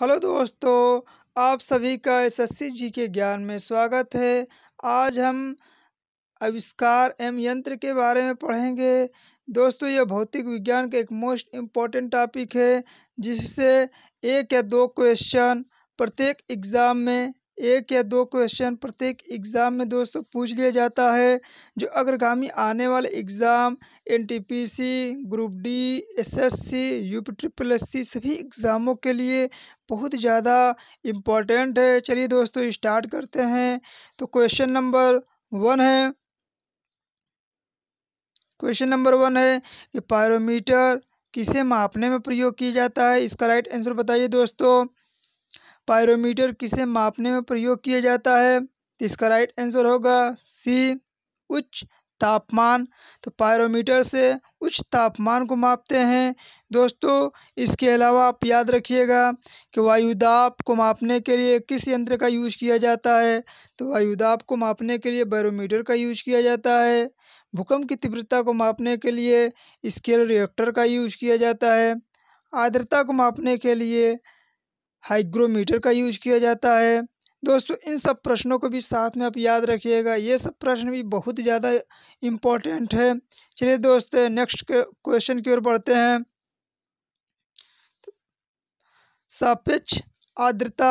hello दोस्तों आप सभी का एसएससी जी के ज्ञान में स्वागत है आज हम आविष्कार एम यंत्र के बारे में पढ़ेंगे दोस्तों यह भौतिक विज्ञान का एक मोस्ट इम्पॉर्टेंट टॉपिक है जिससे एक या दो क्वेश्चन प्रत्येक एग्ज़ाम में एक या दो क्वेश्चन प्रत्येक एग्ज़ाम में दोस्तों पूछ लिया जाता है जो अग्रगामी आने वाले exam NTPC group D SSC UP triple S C सभी एग्ज़ामों के लिए बहुत ज़्यादा इम्पोर्टेंट है चलिए दोस्तों स्टार्ट करते हैं तो क्वेश्चन नंबर वन है क्वेश्चन नंबर वन है कि पायरोमीटर किसे मापने में प्रयोग किया जाता है इसका राइट आंसर बताइए दोस्तों पायरोमीटर किसे मापने में प्रयोग किया जाता है तो इसका राइट आंसर होगा सी उच्च तापमान तो पायरोमीटर से उच्च तापमान को मापते हैं दोस्तों इसके अलावा आप याद रखिएगा कि वायुदाब को मापने के लिए किस यंत्र का यूज किया जाता है तो वायुदाब को मापने के लिए बैरोमीटर का यूज किया जाता है भूकंप की तीव्रता को मापने के लिए स्केल रिएक्टर का यूज किया जाता है आर्द्रता को मापने के लिए हाइग्रोमीटर का यूज किया जाता है दोस्तों इन सब प्रश्नों को भी साथ में आप याद रखिएगा ये सब प्रश्न भी बहुत ज़्यादा इम्पोर्टेंट है चलिए दोस्त नेक्स्ट क्वेश्चन की ओर बढ़ते हैं सापेक्ष आर्द्रता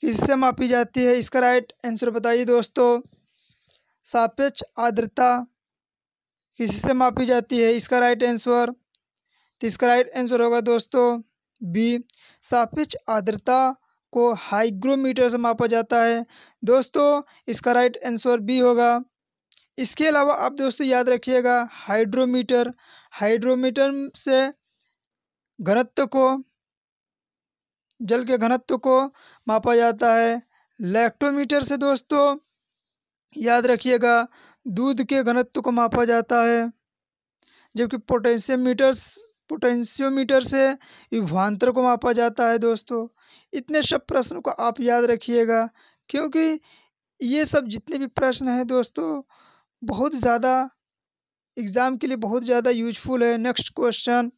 किससे मापी जाती है इसका राइट आंसर बताइए दोस्तों सापेक्ष आर्द्रता किससे मापी जाती है इसका राइट आंसर तो इसका राइट आंसर होगा दोस्तों बी सापेक्ष आर्द्रता को हाइग्रोमीटर से मापा जाता है दोस्तों इसका राइट आंसर बी होगा इसके अलावा आप दोस्तों याद रखिएगा हाइड्रोमीटर हाइड्रोमीटर से घनत्व को जल के घनत्व को मापा जाता है लैक्टोमीटर से दोस्तों याद रखिएगा दूध के घनत्व को मापा जाता है जबकि पोटेशियम मीटर्स पोटेंशियोमीटर तो से विभवान्तर को मापा जाता है दोस्तों इतने सब प्रश्नों को आप याद रखिएगा क्योंकि ये सब जितने भी प्रश्न हैं दोस्तों बहुत ज़्यादा एग्ज़ाम के लिए बहुत ज़्यादा यूजफुल है नेक्स्ट क्वेश्चन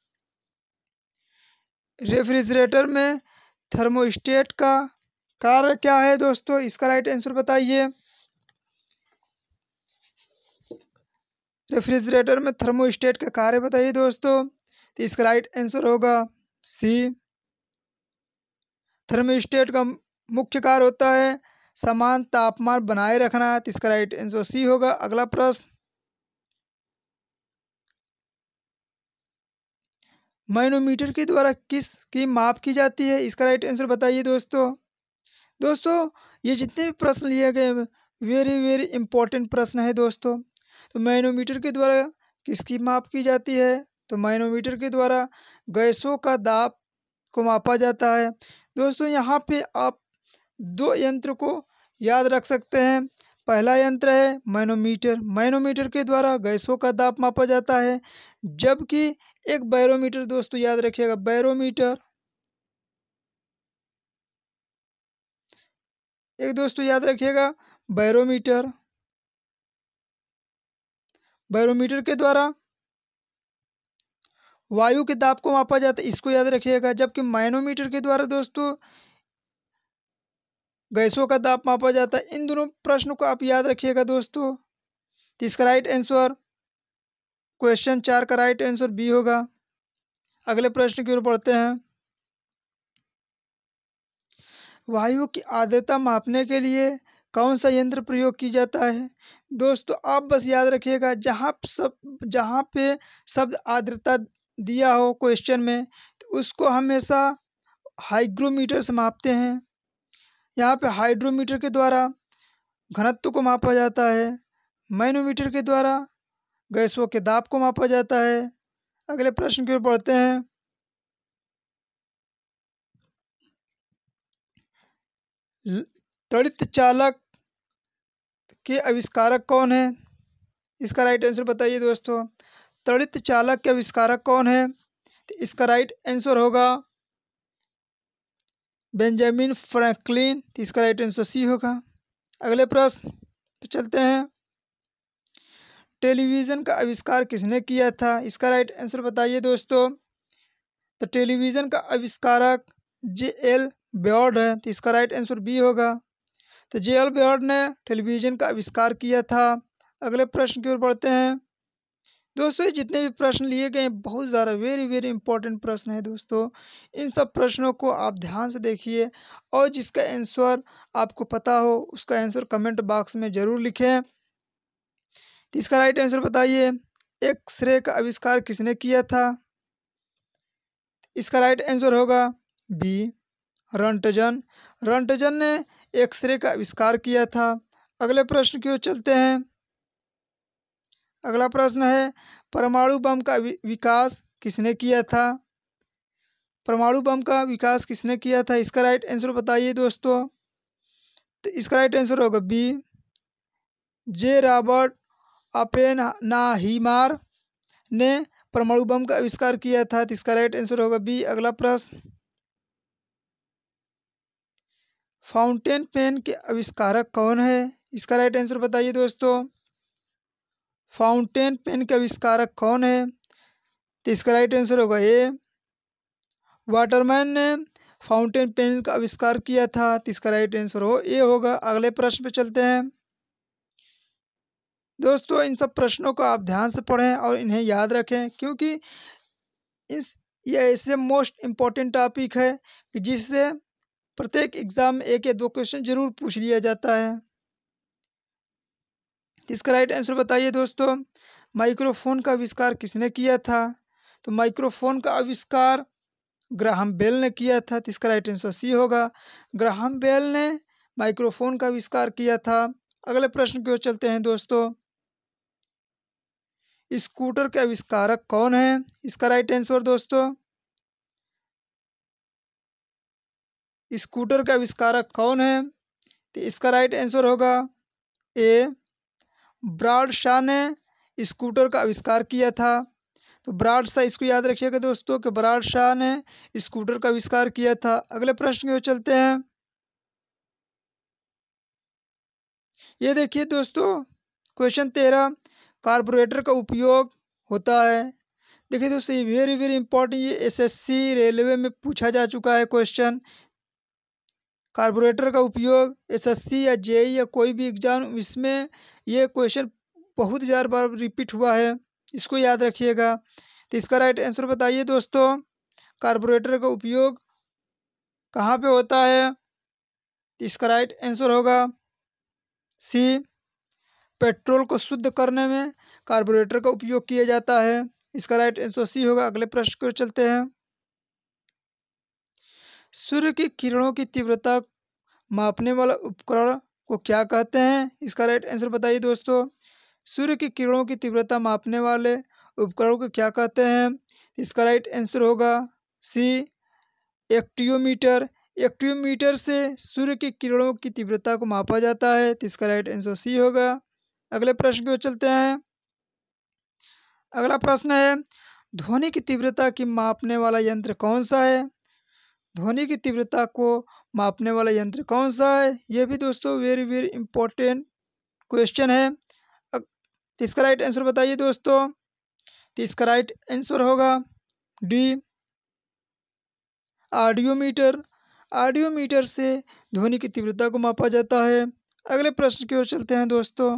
रेफ्रिजरेटर में थर्मोस्टेट का कार्य क्या है दोस्तों इसका राइट आंसर बताइए रेफ्रिजरेटर में थर्मोस्टेट का कार्य बताइए दोस्तों तो इसका राइट आंसर होगा सी थर्मोस्टेट का मुख्य कार्य होता है समान तापमान बनाए रखना तो इसका राइट आंसर सी होगा अगला प्रश्न माइनोमीटर के द्वारा किस की माप की जाती है इसका राइट आंसर बताइए दोस्तों दोस्तों ये जितने भी प्रश्न लिए गए वेरी वेरी इंपॉर्टेंट प्रश्न है दोस्तों तो मैनोमीटर के द्वारा किसकी माप की जाती है तो माइनोमीटर के द्वारा गैसों का दाब को मापा जाता है दोस्तों यहाँ पे आप दो यंत्र को याद रख सकते हैं पहला यंत्र है माइनोमीटर माइनोमीटर के द्वारा गैसों का दाब मापा जाता है जबकि एक बैरोमीटर दोस्तों याद रखिएगा बैरोमीटर एक दोस्तों याद रखिएगा बैरोमीटर बैरोमीटर के द्वारा वायु के दाब को मापा जाता है इसको याद रखिएगा जबकि माइनोमीटर के द्वारा दोस्तों गैसों का दाब मापा जाता है इन दोनों प्रश्नों को आप याद रखिएगा दोस्तों तो इसका राइट आंसर क्वेश्चन चार का राइट आंसर बी होगा अगले प्रश्न की ओर पढ़ते हैं वायु की आर्द्रता मापने के लिए कौन सा यंत्र प्रयोग किया जाता है दोस्तों आप बस याद रखिएगा जहाँ सब जहाँ पे शब्द आर्द्रता दिया हो क्वेश्चन में तो उसको हमेशा हाइग्रोमीटर से मापते हैं यहाँ पे हाइड्रोमीटर के द्वारा घनत्व को मापा जाता है मैनोमीटर के द्वारा गैसों के दाब को मापा जाता है अगले प्रश्न की ओर पढ़ते हैं त्वरित चालक के आविष्कारक कौन है इसका राइट आंसर बताइए दोस्तों तड़ित चालक के आविष्कारक कौन है तो इसका राइट आंसर होगा बेंजामिन फ्रैंकलिन तो इसका राइट आंसर सी होगा अगले प्रश्न तो चलते हैं टेलीविज़न का आविष्कार किसने किया था इसका राइट आंसर बताइए दोस्तों तो टेलीविज़न का आविष्कारक जे एल ब्योर्ड है तो इसका राइट आंसर बी होगा तो जे एल ब्यॉर्ड ने टेलीविज़न का आविष्कार किया था अगले प्रश्न की ओर बढ़ते हैं दोस्तों ये जितने भी प्रश्न लिए गए हैं बहुत ज़्यादा वेरी वेरी इंपॉर्टेंट प्रश्न है दोस्तों इन सब प्रश्नों को आप ध्यान से देखिए और जिसका आंसर आपको पता हो उसका आंसर कमेंट बॉक्स में ज़रूर लिखें तो इसका राइट आंसर बताइए श्रेय का आविष्कार किसने किया था इसका राइट आंसर होगा बी रंटजन रंटजन ने एक्सरे का आविष्कार किया था अगले प्रश्न की ओर चलते हैं अगला प्रश्न है परमाणु बम का विकास किसने किया था परमाणु बम का विकास किसने किया था इसका राइट आंसर बताइए दोस्तों तो इसका राइट आंसर होगा B J Robert Oppenheimer ने परमाणु बम का आविष्कार किया था तो इसका राइट आंसर होगा बी अगला प्रश्न फाउंटेन पेन के आविष्कारक कौन है इसका राइट आंसर बताइए दोस्तों फाउंटेन पेन के आविष्कारक कौन है तो इसका राइट आंसर होगा ए वाटरमैन ने फाउंटेन पेन का आविष्कार किया था तो इसका राइट आंसर हो ए होगा अगले प्रश्न पे चलते हैं दोस्तों इन सब प्रश्नों को आप ध्यान से पढ़ें और इन्हें याद रखें क्योंकि इस ये ऐसे मोस्ट इम्पॉर्टेंट टॉपिक है कि जिससे प्रत्येक एग्ज़ाम में एक या दो क्वेश्चन ज़रूर पूछ लिया जाता है इसका राइट आंसर बताइए दोस्तों माइक्रोफोन का आविष्कार किसने किया था तो माइक्रोफोन का आविष्कार ग्राहम बेल ने किया था तो इसका राइट आंसर सी होगा ग्राहम बेल ने माइक्रोफोन का आविष्कार किया था अगले प्रश्न की ओर चलते हैं दोस्तों स्कूटर के आविष्कारक कौन है इसका राइट आंसर दोस्तों स्कूटर का आविष्कारक कौन है तो इसका राइट आंसर होगा ए ब्राड शाह ने स्कूटर का आविष्कार किया था तो ब्राड शाह इसको याद रखिएगा दोस्तों कि ब्राड शाह ने स्कूटर का आविष्कार किया था अगले प्रश्न की ओर चलते हैं ये देखिए दोस्तों क्वेश्चन तेरह कार्बोरेटर का उपयोग होता है देखिए दोस्तों ये वेरी वेरी इंपॉर्टेंट ये एसएससी रेलवे में पूछा जा चुका है क्वेश्चन कार्बोरेटर का उपयोग एसएससी या जेई या कोई भी एग्ज़ाम इसमें ये क्वेश्चन बहुत हज़ार बार रिपीट हुआ है इसको याद रखिएगा तो इसका राइट आंसर बताइए दोस्तों कार्बोरेटर का उपयोग कहाँ पे होता है तो इसका राइट आंसर होगा सी पेट्रोल को शुद्ध करने में कार्बोरेटर का उपयोग किया जाता है इसका राइट आंसर सी होगा अगले प्रश्न को चलते हैं सूर्य की किरणों की तीव्रता मापने वाला उपकरण को क्या कहते हैं इसका राइट आंसर बताइए दोस्तों सूर्य की किरणों की तीव्रता मापने वाले उपकरण को क्या कहते हैं इसका राइट आंसर होगा सी एक्टियोमीटर एक्टियोमीटर से सूर्य की किरणों की तीव्रता को मापा जाता है तो इसका राइट आंसर सी होगा अगले प्रश्न की ओर चलते हैं अगला प्रश्न है ध्वनि की तीव्रता की मापने वाला यंत्र कौन सा है ध्वनि की तीव्रता को मापने वाला यंत्र कौन सा है ये भी दोस्तों वेरी वेरी इंपॉर्टेंट क्वेश्चन है इसका राइट आंसर बताइए दोस्तों तो इसका राइट आंसर होगा डी ऑडियोमीटर ऑडियोमीटर से ध्वनि की तीव्रता को मापा जाता है अगले प्रश्न की ओर चलते हैं दोस्तों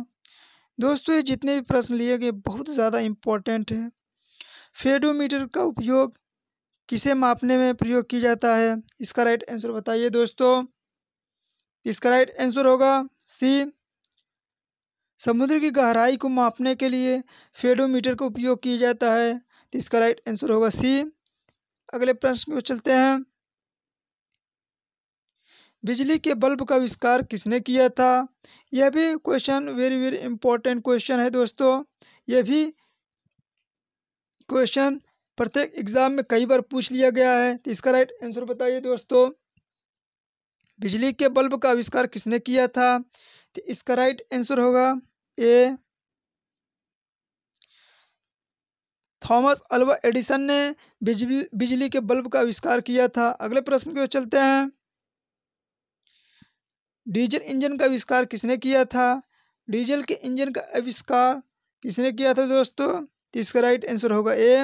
दोस्तों ये जितने भी प्रश्न लिए गए बहुत ज़्यादा इम्पोर्टेंट है फेडोमीटर का उपयोग किसे मापने में प्रयोग किया जाता है इसका राइट आंसर बताइए दोस्तों इसका राइट आंसर होगा सी समुद्र की गहराई को मापने के लिए फेडोमीटर का उपयोग किया जाता है तो इसका राइट आंसर होगा सी अगले प्रश्न में चलते हैं बिजली के बल्ब का आविष्कार किसने किया था यह भी question very very important question है दोस्तों यह भी क्वेश्चन प्रत्येक एग्जाम में कई बार पूछ लिया गया है तो इसका राइट आंसर बताइए दोस्तों बिजली के बल्ब का आविष्कार किसने किया था तो इसका राइट आंसर होगा ए थॉमस अल्वा एडिसन ने बिजली बिजली के बल्ब का आविष्कार किया था अगले प्रश्न की ओर चलते हैं डीजल इंजन का आविष्कार किसने किया था डीजल के इंजन का आविष्कार किसने किया था दोस्तों तो इसका राइट आंसर होगा ए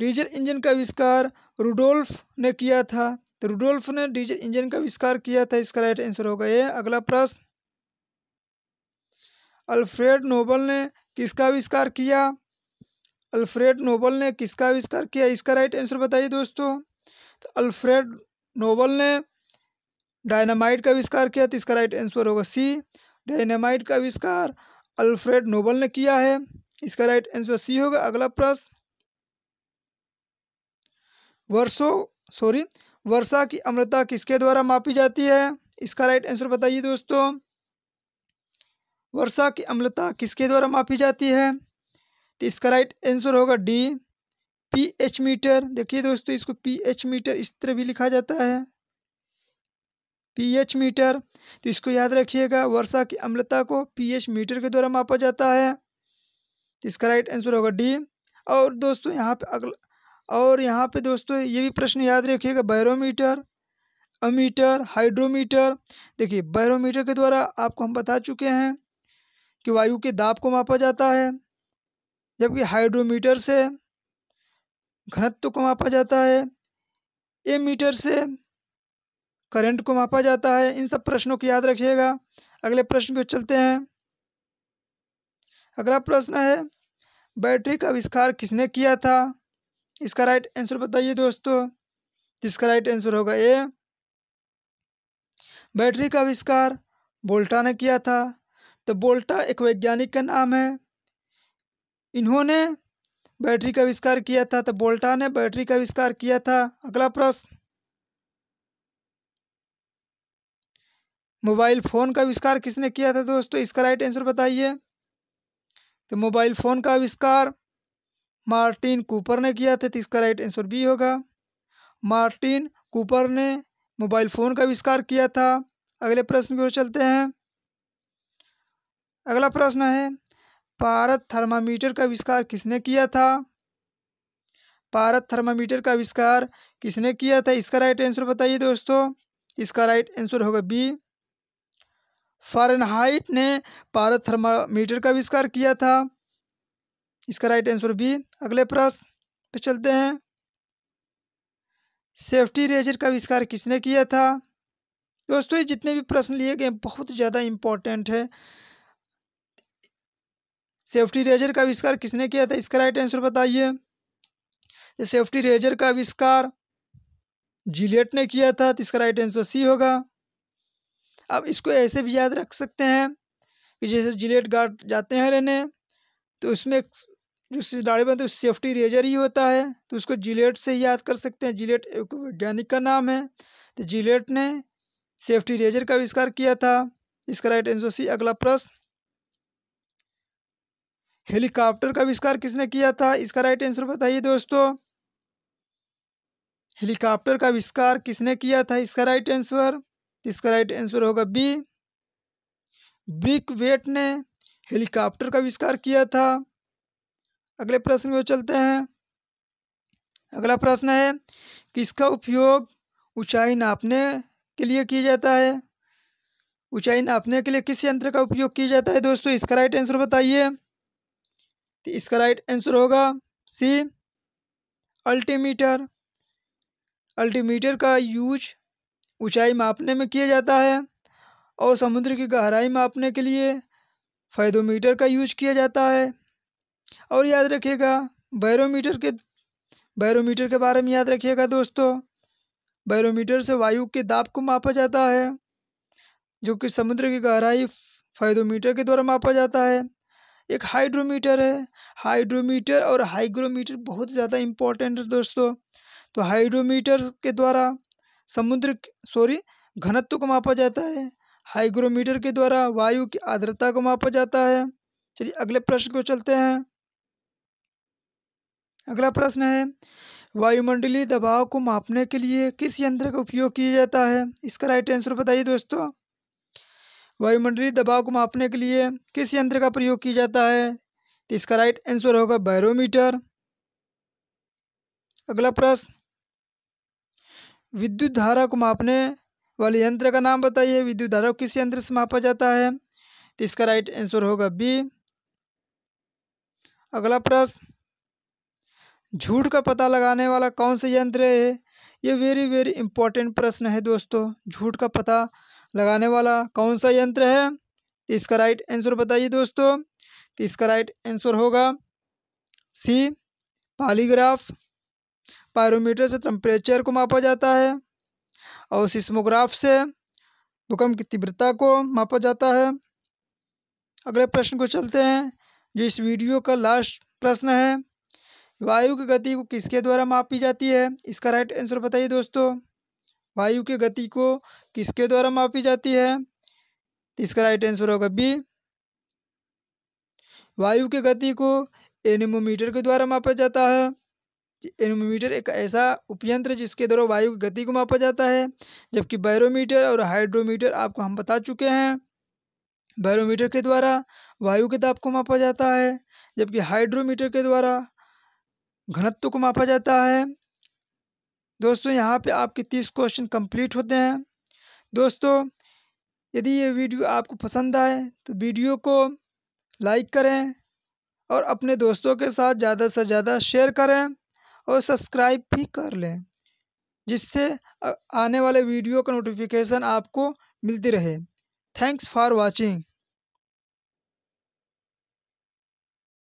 डीजल इंजन का आविष्कार रूडोल्फ ने किया था तो रूडोल्फ ने डीजल इंजन का आविष्कार किया था इसका राइट आंसर होगा ये अगला प्रश्न अल्फ्रेड नोबल ने किसका आविष्कार किया अल्फ्रेड नोबल ने किसका आविष्कार किया इसका राइट आंसर बताइए दोस्तों तो अल्फ्रेड नोबल ने डायनामाइट का आविष्कार किया तो इसका राइट आंसर होगा सी डायनामाइट का आविष्कार अल्फ्रेड नोबल ने किया है इसका राइट आंसर सी होगा अगला प्रश्न वर्षों सॉरी वर्षा की अम्रता किसके द्वारा मापी जाती है इसका राइट आंसर बताइए दोस्तों वर्षा की अम्लता किसके द्वारा मापी जाती है तो इसका राइट आंसर होगा डी पीएच मीटर देखिए दोस्तों इसको पीएच मीटर इस तरह भी लिखा जाता है पीएच मीटर तो इसको याद रखिएगा वर्षा की अम्लता को पीएच मीटर के द्वारा मापा जाता है तो इसका राइट आंसर होगा डी और दोस्तों यहाँ पे अगला और यहाँ पे दोस्तों ये भी प्रश्न याद रखिएगा बैरोमीटर अमीटर हाइड्रोमीटर देखिए बैरोमीटर के द्वारा आपको हम बता चुके हैं कि वायु के दाब को मापा जाता है जबकि हाइड्रोमीटर से घनत्व को मापा जाता है ए मीटर से करंट को मापा जाता है इन सब प्रश्नों को याद रखिएगा अगले प्रश्न को चलते हैं अगला प्रश्न है बैटरी का आविष्कार किसने किया था इसका राइट आंसर बताइए दोस्तों जिसका राइट आंसर होगा ए बैटरी का आविष्कार बोल्टा ने किया था तो बोल्टा एक वैज्ञानिक का नाम है इन्होंने बैटरी का आविष्कार किया था तो बोल्टा ने बैटरी का आविष्कार किया था अगला प्रश्न मोबाइल फ़ोन का आविष्कार किसने किया था दोस्तों इसका राइट आंसर बताइए तो मोबाइल फ़ोन का आविष्कार मार्टिन कूपर ने किया था तो इसका राइट आंसर बी होगा मार्टिन कूपर ने मोबाइल फ़ोन का आविष्कार किया था अगले प्रश्न की ओर चलते हैं अगला प्रश्न है पारत थर्मामीटर का आविष्कार किसने किया था पारत थर्मामीटर का आविष्कार किसने किया था इसका राइट आंसर बताइए दोस्तों इसका राइट आंसर होगा बी फारेनहाइट ने पारत थर्मामीटर का आविष्कार किया था इसका राइट आंसर बी अगले प्रश्न पे चलते हैं सेफ्टी रेजर का आविष्कार किसने किया था दोस्तों ये जितने भी प्रश्न लिए गए बहुत ज़्यादा इम्पोर्टेंट है सेफ्टी रेजर का आविष्कार किसने किया था इसका राइट आंसर बताइए सेफ्टी रेजर का आविष्कार जिलेट ने किया था तो इसका राइट आंसर सी होगा अब इसको ऐसे भी याद रख सकते हैं कि जैसे जिलेट गार्ड जाते हैं लेने तो उसमें जो सिलाड़ी बनते हैं सेफ्टी रेजर ही होता है तो उसको जिलेट से याद कर सकते हैं जिलेट एक वैज्ञानिक का नाम है तो जिलेट ने सेफ्टी रेजर का आविष्कार किया था इसका राइट आंसर सी अगला प्रश्न हेलीकॉप्टर का आविष्कार किसने किया था इसका राइट आंसर बताइए दोस्तों हेलीकॉप्टर का आविष्कार किसने किया था इसका राइट आंसर इसका राइट आंसर होगा बी ब्रिक वेट ने हेलीकॉप्टर का आविष्कार किया था अगले प्रश्न में चलते हैं अगला प्रश्न है किसका उपयोग ऊंचाई नापने के लिए किया जाता है ऊंचाई नापने के लिए किस यंत्र का उपयोग किया जाता है दोस्तों इसका राइट आंसर बताइए तो इसका राइट आंसर होगा सी अल्टीमीटर अल्टीमीटर का यूज ऊंचाई मापने में किया जाता है और समुद्र की गहराई मापने के लिए फ़ैदोमीटर का यूज किया जाता है और याद रखिएगा बैरोमीटर के बैरोमीटर के बारे में याद रखिएगा दोस्तों बैरोमीटर से वायु के दाब को मापा जाता है जो कि समुद्र की गहराई फ़ैदोमीटर के द्वारा मापा जाता है एक हाइड्रोमीटर है हाइड्रोमीटर और हाइग्रोमीटर बहुत ज़्यादा इम्पोर्टेंट है दोस्तों तो हाइड्रोमीटर के द्वारा समुद्र सॉरी घनत्व को मापा जाता है हाइग्रोमीटर के द्वारा वायु की आर्द्रता को मापा जाता है चलिए अगले प्रश्न को चलते हैं अगला प्रश्न है वायुमंडलीय दबाव को मापने के लिए किस यंत्र का उपयोग किया जाता है इसका राइट आंसर बताइए दोस्तों वायुमंडलीय दबाव को मापने के लिए किस यंत्र का प्रयोग किया जाता है तो इसका राइट आंसर होगा बैरोमीटर अगला प्रश्न विद्युत धारा को मापने वाले यंत्र का नाम बताइए विद्युत धारा किस यंत्र से मापा जाता है तो इसका राइट आंसर होगा बी अगला प्रश्न झूठ का पता लगाने वाला कौन सा यंत्र है ये वेरी वेरी इंपॉर्टेंट प्रश्न है दोस्तों झूठ का पता लगाने वाला कौन सा यंत्र है तो इसका राइट आंसर बताइए दोस्तों तो इसका राइट आंसर होगा सी पॉलीग्राफ पायरोमीटर से टेम्परेचर को मापा जाता है और सिस्मोग्राफ से भूकंप की तीव्रता को मापा जाता है अगले प्रश्न को चलते हैं जो इस वीडियो का लास्ट प्रश्न है वायु की गति को किसके द्वारा मापी जाती है इसका राइट आंसर बताइए दोस्तों वायु की गति को किसके द्वारा मापी जाती है इसका राइट आंसर होगा बी वायु की गति को एनिमोमीटर के द्वारा मापा जाता है एनोमीटर एक ऐसा उपयंत्र जिसके द्वारा वायु की गति को मापा जाता है जबकि बैरोमीटर और हाइड्रोमीटर आपको हम बता चुके हैं बैरोमीटर के द्वारा वायु के दाब को मापा जाता है जबकि हाइड्रोमीटर के द्वारा घनत्व को मापा जाता है दोस्तों यहाँ पे आपके तीस क्वेश्चन कंप्लीट होते हैं दोस्तों यदि ये वीडियो आपको पसंद आए तो वीडियो को लाइक करें और अपने दोस्तों के साथ ज़्यादा से ज़्यादा शेयर करें और सब्सक्राइब भी कर लें जिससे आने वाले वीडियो का नोटिफिकेशन आपको मिलती रहे थैंक्स फॉर वॉचिंग